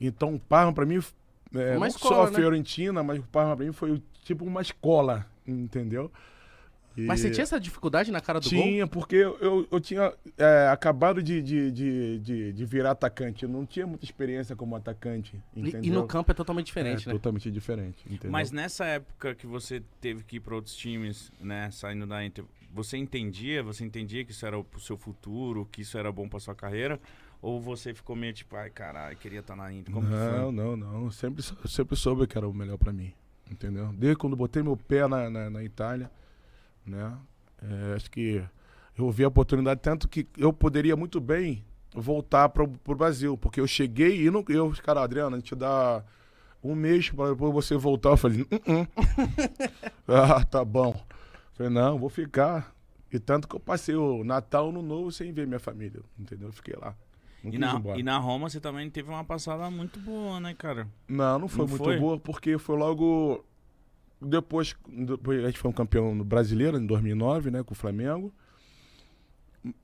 Então o Parma para mim, é, não escola, só a né? Fiorentina, mas o Parma para mim foi tipo uma escola, entendeu? E... Mas você tinha essa dificuldade na cara do tinha, gol? Tinha, porque eu, eu, tinha é, acabado de, de, de, de, virar atacante. Eu não tinha muita experiência como atacante. Entendeu? E no campo é totalmente diferente, é, né? Totalmente diferente. Entendeu? Mas nessa época que você teve que ir para outros times, né? Saindo da Inter, você entendia? Você entendia que isso era o seu futuro, que isso era bom para sua carreira? Ou você ficou meio tipo, ai caralho, queria estar tá na Inter? Como não, não, não. sempre, sempre soube que era o melhor para mim. Entendeu? Desde quando botei meu pé na, na, na Itália. Né? É, acho que eu vi a oportunidade, tanto que eu poderia muito bem voltar para o Brasil, porque eu cheguei e não, eu, cara, Adriano, a gente dá um mês para depois você voltar. Eu falei, não, hum, não. Hum. ah, tá bom. Eu falei, não, vou ficar. E tanto que eu passei o Natal no Novo sem ver minha família, entendeu? Eu fiquei lá. E na, e na, Roma você também teve uma passada muito boa, né, cara? Não, não foi não muito foi? boa, porque foi logo depois, depois a gente foi um campeão brasileiro em 2009, né, com o Flamengo.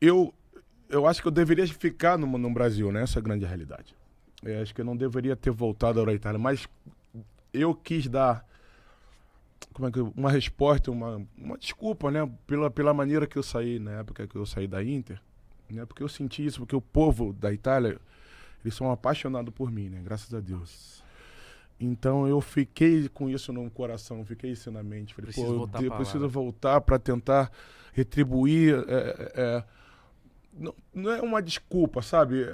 Eu eu acho que eu deveria ficar no, no Brasil, né? Essa é a grande realidade. Eu acho que eu não deveria ter voltado para a Itália, mas eu quis dar como é que, uma resposta, uma, uma desculpa, né? Pela, pela maneira que eu saí, na época que eu saí da Inter, né? Porque eu senti isso, porque o povo da Itália, eles são apaixonados por mim, né? Graças a Deus. Então eu fiquei com isso no coração, fiquei isso na mente. Falei, preciso pô, voltar eu, preciso voltar para tentar retribuir. É, é, é, não, não é uma desculpa, sabe?